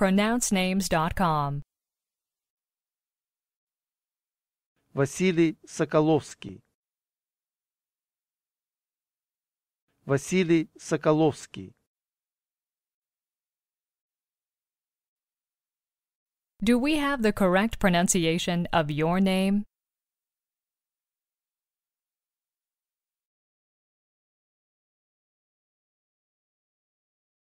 pronouncenames.com. Василий Соколовский. Василий Соколовский. Do we have the correct pronunciation of your name?